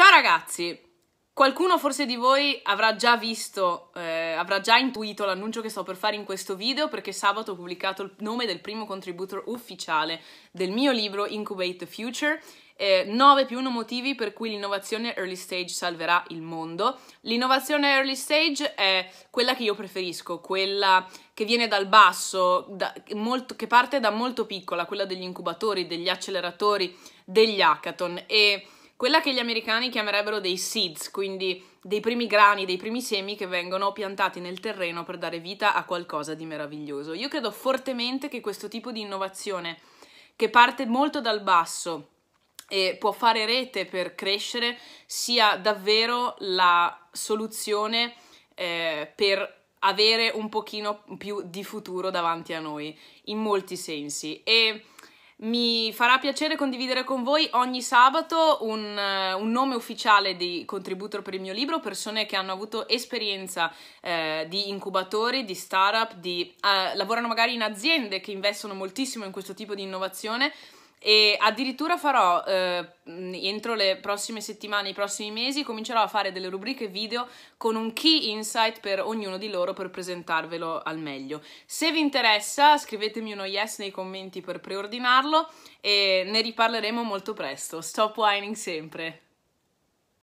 Ciao ragazzi! Qualcuno forse di voi avrà già visto, eh, avrà già intuito l'annuncio che sto per fare in questo video perché sabato ho pubblicato il nome del primo contributor ufficiale del mio libro Incubate the Future. Eh, 9 più 1 motivi per cui l'innovazione early stage salverà il mondo. L'innovazione early stage è quella che io preferisco, quella che viene dal basso, da, molto, che parte da molto piccola, quella degli incubatori, degli acceleratori, degli hackathon e quella che gli americani chiamerebbero dei seeds, quindi dei primi grani, dei primi semi che vengono piantati nel terreno per dare vita a qualcosa di meraviglioso. Io credo fortemente che questo tipo di innovazione, che parte molto dal basso e può fare rete per crescere, sia davvero la soluzione eh, per avere un pochino più di futuro davanti a noi, in molti sensi. E mi farà piacere condividere con voi ogni sabato un, eh, un, nome ufficiale di contributor per il mio libro, persone che hanno avuto esperienza eh, di incubatori, di startup, di, eh, lavorano magari in aziende che investono moltissimo in questo tipo di innovazione e addirittura farò eh, entro le prossime settimane, i prossimi mesi, comincerò a fare delle rubriche video con un key insight per ognuno di loro per presentarvelo al meglio. Se vi interessa scrivetemi uno yes nei commenti per preordinarlo e ne riparleremo molto presto. Stop whining sempre!